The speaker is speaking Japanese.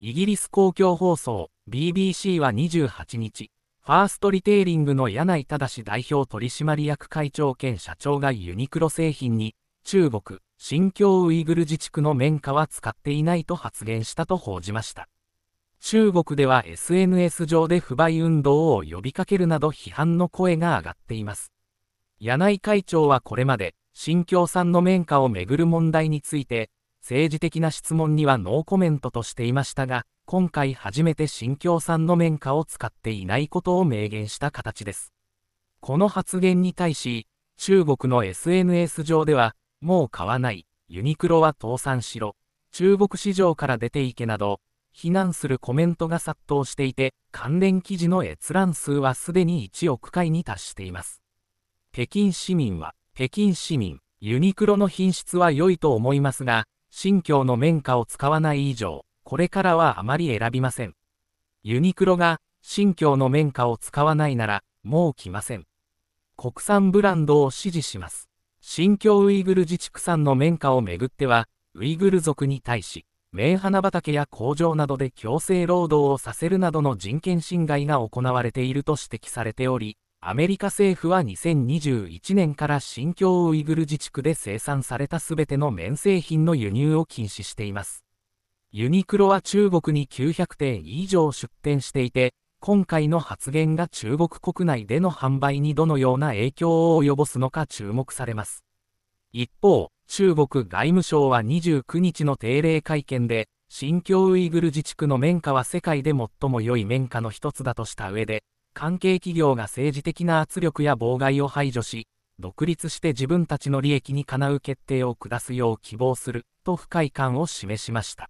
イギリス公共放送 BBC は28日、ファーストリテイリングの柳井正代表取締役会長兼社長がユニクロ製品に、中国、新疆ウイグル自治区の綿花は使っていないと発言したと報じました。中国では SNS 上で不買運動を呼びかけるなど批判の声が上がっています。柳井会長はこれまで、新疆産の綿花をめぐる問題について、政治的な質問にはノーコメントとしていましたが、今回初めて新京さんの綿花を使っていないことを明言した形です。この発言に対し、中国の SNS 上では、もう買わない、ユニクロは倒産しろ、中国市場から出ていけなど、非難するコメントが殺到していて、関連記事の閲覧数はすでに1億回に達しています。北京市民は、北京市民、ユニクロの品質は良いと思いますが、信教の綿花を使わない以上、これからはあまり選びません。ユニクロが、信教の綿花を使わないなら、もう来ません。国産ブランドを支持します。新疆ウイグル自治区産の綿花をめぐっては、ウイグル族に対し、名花畑や工場などで強制労働をさせるなどの人権侵害が行われていると指摘されており、アメリカ政府は2021年から新疆ウイグル自治区で生産されたすべての綿製品の輸入を禁止しています。ユニクロは中国に900店以上出店していて、今回の発言が中国国内での販売にどのような影響を及ぼすのか注目されます。一方、中国外務省は29日の定例会見で、新疆ウイグル自治区の綿花は世界で最も良い綿花の一つだとした上で、関係企業が政治的な圧力や妨害を排除し、独立して自分たちの利益にかなう決定を下すよう希望すると不快感を示しました。